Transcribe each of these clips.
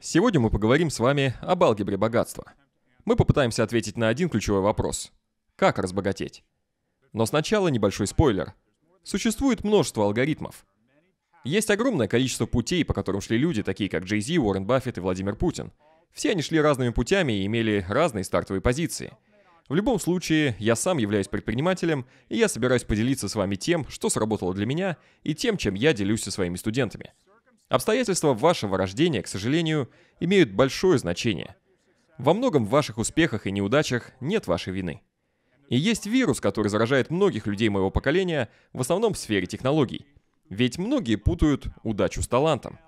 Сегодня мы поговорим с вами об алгебре богатства. Мы попытаемся ответить на один ключевой вопрос. Как разбогатеть? Но сначала небольшой спойлер. Существует множество алгоритмов. Есть огромное количество путей, по которым шли люди, такие как Джей Зи, Уоррен Баффет и Владимир Путин. Все они шли разными путями и имели разные стартовые позиции. В любом случае, я сам являюсь предпринимателем, и я собираюсь поделиться с вами тем, что сработало для меня, и тем, чем я делюсь со своими студентами – Обстоятельства вашего рождения, к сожалению, имеют большое значение. Во многом в ваших успехах и неудачах нет вашей вины. И есть вирус, который заражает многих людей моего поколения, в основном в сфере технологий. Ведь многие путают удачу с талантом.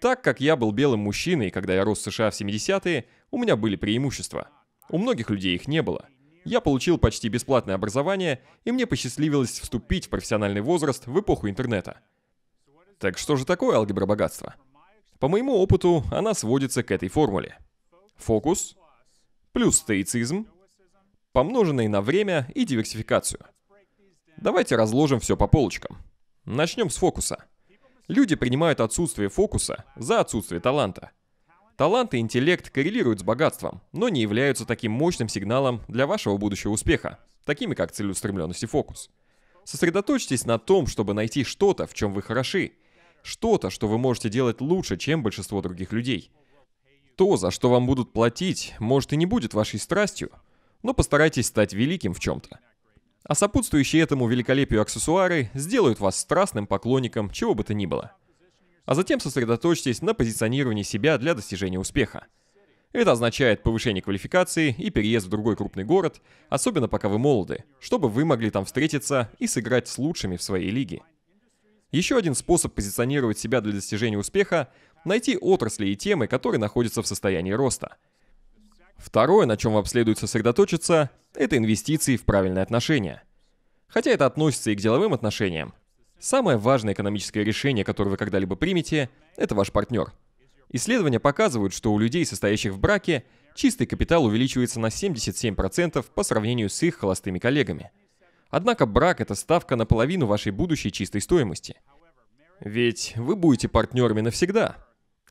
Так как я был белым мужчиной, когда я рос в США в 70-е, у меня были преимущества. У многих людей их не было. Я получил почти бесплатное образование, и мне посчастливилось вступить в профессиональный возраст в эпоху интернета – так что же такое алгебра богатства? По моему опыту, она сводится к этой формуле. Фокус плюс стоицизм, помноженный на время и диверсификацию. Давайте разложим все по полочкам. Начнем с фокуса. Люди принимают отсутствие фокуса за отсутствие таланта. Талант и интеллект коррелируют с богатством, но не являются таким мощным сигналом для вашего будущего успеха, такими как целеустремленность и фокус. Сосредоточьтесь на том, чтобы найти что-то, в чем вы хороши, что-то, что вы можете делать лучше, чем большинство других людей. То, за что вам будут платить, может и не будет вашей страстью, но постарайтесь стать великим в чем-то. А сопутствующие этому великолепию аксессуары сделают вас страстным поклонником чего бы то ни было. А затем сосредоточьтесь на позиционировании себя для достижения успеха. Это означает повышение квалификации и переезд в другой крупный город, особенно пока вы молоды, чтобы вы могли там встретиться и сыграть с лучшими в своей лиге. Еще один способ позиционировать себя для достижения успеха – найти отрасли и темы, которые находятся в состоянии роста. Второе, на чем вам следует сосредоточиться, это инвестиции в правильные отношения. Хотя это относится и к деловым отношениям, самое важное экономическое решение, которое вы когда-либо примете, это ваш партнер. Исследования показывают, что у людей, состоящих в браке, чистый капитал увеличивается на 77% по сравнению с их холостыми коллегами – Однако брак – это ставка на половину вашей будущей чистой стоимости. Ведь вы будете партнерами навсегда.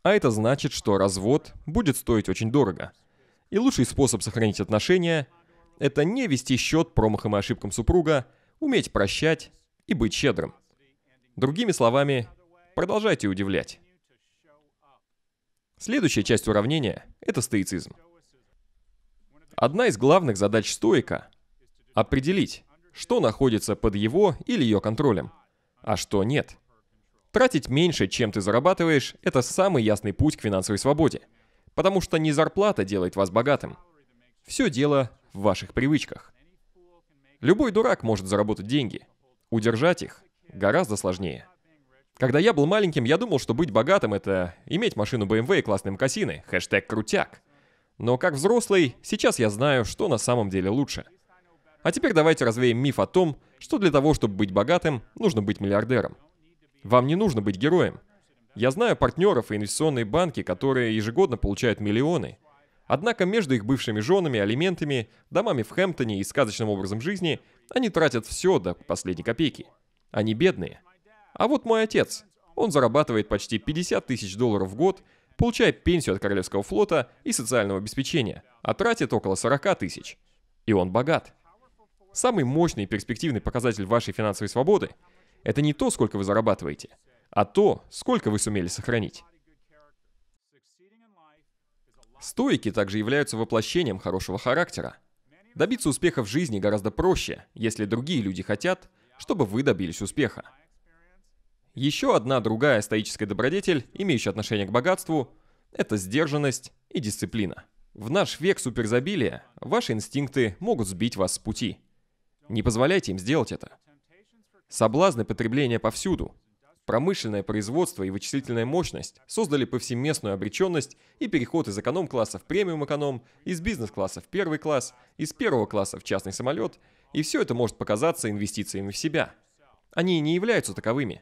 А это значит, что развод будет стоить очень дорого. И лучший способ сохранить отношения – это не вести счет промахам и ошибкам супруга, уметь прощать и быть щедрым. Другими словами, продолжайте удивлять. Следующая часть уравнения – это стоицизм. Одна из главных задач стоика – определить, что находится под его или ее контролем, а что нет. Тратить меньше, чем ты зарабатываешь, это самый ясный путь к финансовой свободе, потому что не зарплата делает вас богатым. Все дело в ваших привычках. Любой дурак может заработать деньги. Удержать их гораздо сложнее. Когда я был маленьким, я думал, что быть богатым — это иметь машину BMW эм и классные макасины. Хэштег «крутяк». Но как взрослый, сейчас я знаю, что на самом деле лучше — а теперь давайте развеем миф о том, что для того, чтобы быть богатым, нужно быть миллиардером. Вам не нужно быть героем. Я знаю партнеров и инвестиционные банки, которые ежегодно получают миллионы. Однако между их бывшими женами, алиментами, домами в Хэмптоне и сказочным образом жизни они тратят все до последней копейки. Они бедные. А вот мой отец. Он зарабатывает почти 50 тысяч долларов в год, получая пенсию от Королевского флота и социального обеспечения, а тратит около 40 тысяч. И он богат. Самый мощный и перспективный показатель вашей финансовой свободы – это не то, сколько вы зарабатываете, а то, сколько вы сумели сохранить. Стоики также являются воплощением хорошего характера. Добиться успеха в жизни гораздо проще, если другие люди хотят, чтобы вы добились успеха. Еще одна другая стоическая добродетель, имеющая отношение к богатству, это сдержанность и дисциплина. В наш век суперзабилия ваши инстинкты могут сбить вас с пути – не позволяйте им сделать это. Соблазны потребления повсюду. Промышленное производство и вычислительная мощность создали повсеместную обреченность и переход из эконом-класса в премиум-эконом, из бизнес-класса в первый класс, из первого класса в частный самолет, и все это может показаться инвестициями в себя. Они не являются таковыми.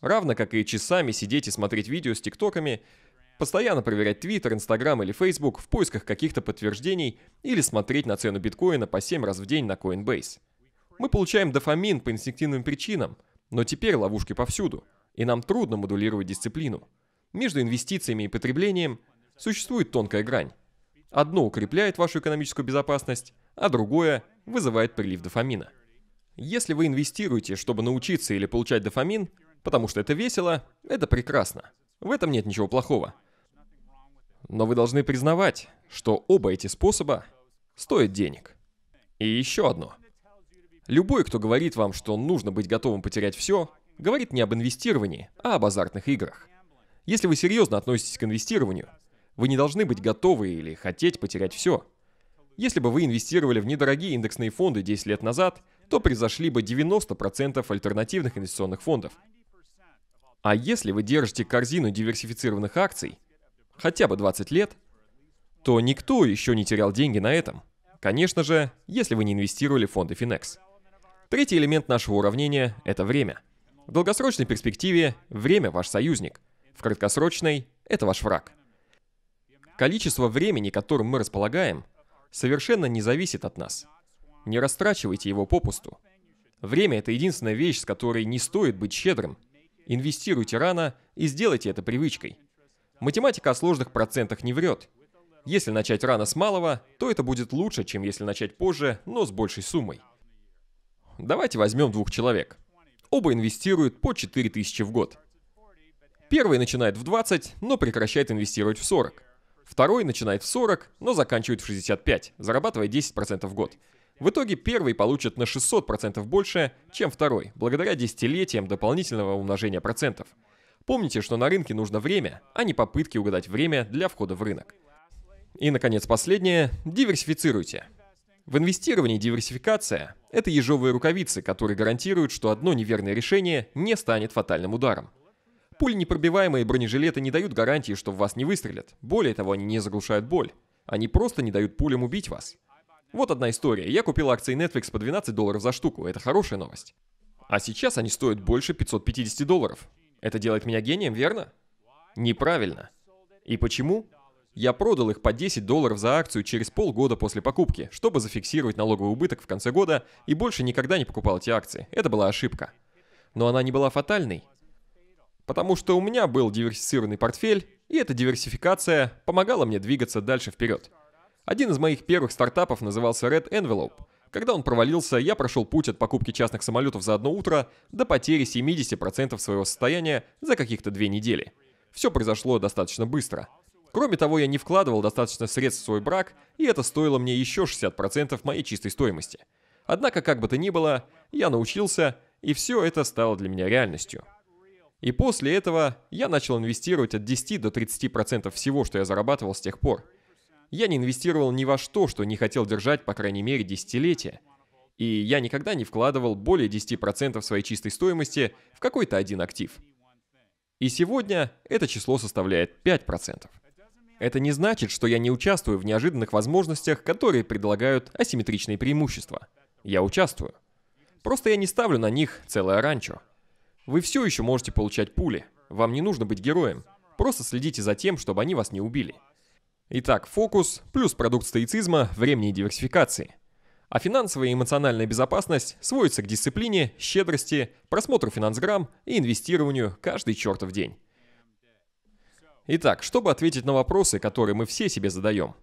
Равно как и часами сидеть и смотреть видео с тиктоками – постоянно проверять Twitter, Instagram или Facebook в поисках каких-то подтверждений или смотреть на цену биткоина по 7 раз в день на Coinbase. Мы получаем дофамин по инстинктивным причинам, но теперь ловушки повсюду, и нам трудно модулировать дисциплину. Между инвестициями и потреблением существует тонкая грань. Одно укрепляет вашу экономическую безопасность, а другое вызывает прилив дофамина. Если вы инвестируете, чтобы научиться или получать дофамин, потому что это весело, это прекрасно. В этом нет ничего плохого. Но вы должны признавать, что оба эти способа стоят денег. И еще одно. Любой, кто говорит вам, что нужно быть готовым потерять все, говорит не об инвестировании, а об азартных играх. Если вы серьезно относитесь к инвестированию, вы не должны быть готовы или хотеть потерять все. Если бы вы инвестировали в недорогие индексные фонды 10 лет назад, то превзошли бы 90% альтернативных инвестиционных фондов. А если вы держите корзину диверсифицированных акций, хотя бы 20 лет, то никто еще не терял деньги на этом. Конечно же, если вы не инвестировали в фонды Finex. Третий элемент нашего уравнения – это время. В долгосрочной перспективе время – ваш союзник. В краткосрочной – это ваш враг. Количество времени, которым мы располагаем, совершенно не зависит от нас. Не растрачивайте его попусту. Время – это единственная вещь, с которой не стоит быть щедрым. Инвестируйте рано и сделайте это привычкой. Математика о сложных процентах не врет. Если начать рано с малого, то это будет лучше, чем если начать позже, но с большей суммой. Давайте возьмем двух человек. Оба инвестируют по 4000 в год. Первый начинает в 20, но прекращает инвестировать в 40. Второй начинает в 40, но заканчивает в 65, зарабатывая 10% в год. В итоге первый получит на 600% больше, чем второй, благодаря десятилетиям дополнительного умножения процентов – Помните, что на рынке нужно время, а не попытки угадать время для входа в рынок. И, наконец, последнее. Диверсифицируйте. В инвестировании диверсификация – это ежовые рукавицы, которые гарантируют, что одно неверное решение не станет фатальным ударом. Пули непробиваемые бронежилеты не дают гарантии, что в вас не выстрелят. Более того, они не заглушают боль. Они просто не дают пулям убить вас. Вот одна история. Я купил акции Netflix по 12 долларов за штуку. Это хорошая новость. А сейчас они стоят больше 550 долларов. Это делает меня гением, верно? Неправильно. И почему? Я продал их по 10 долларов за акцию через полгода после покупки, чтобы зафиксировать налоговый убыток в конце года, и больше никогда не покупал эти акции. Это была ошибка. Но она не была фатальной. Потому что у меня был диверсифицированный портфель, и эта диверсификация помогала мне двигаться дальше вперед. Один из моих первых стартапов назывался Red Envelope, когда он провалился, я прошел путь от покупки частных самолетов за одно утро до потери 70% своего состояния за каких-то две недели. Все произошло достаточно быстро. Кроме того, я не вкладывал достаточно средств в свой брак, и это стоило мне еще 60% моей чистой стоимости. Однако, как бы то ни было, я научился, и все это стало для меня реальностью. И после этого я начал инвестировать от 10 до 30% всего, что я зарабатывал с тех пор. Я не инвестировал ни во что, что не хотел держать, по крайней мере, десятилетия. И я никогда не вкладывал более 10% своей чистой стоимости в какой-то один актив. И сегодня это число составляет 5%. Это не значит, что я не участвую в неожиданных возможностях, которые предлагают асимметричные преимущества. Я участвую. Просто я не ставлю на них целое ранчо. Вы все еще можете получать пули. Вам не нужно быть героем. Просто следите за тем, чтобы они вас не убили. Итак, фокус плюс продукт стоицизма, времени диверсификации. А финансовая и эмоциональная безопасность сводится к дисциплине, щедрости, просмотру финансграмм и инвестированию каждый чертов день. Итак, чтобы ответить на вопросы, которые мы все себе задаем.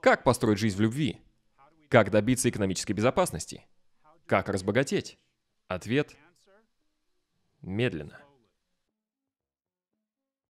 Как построить жизнь в любви? Как добиться экономической безопасности? Как разбогатеть? Ответ – медленно.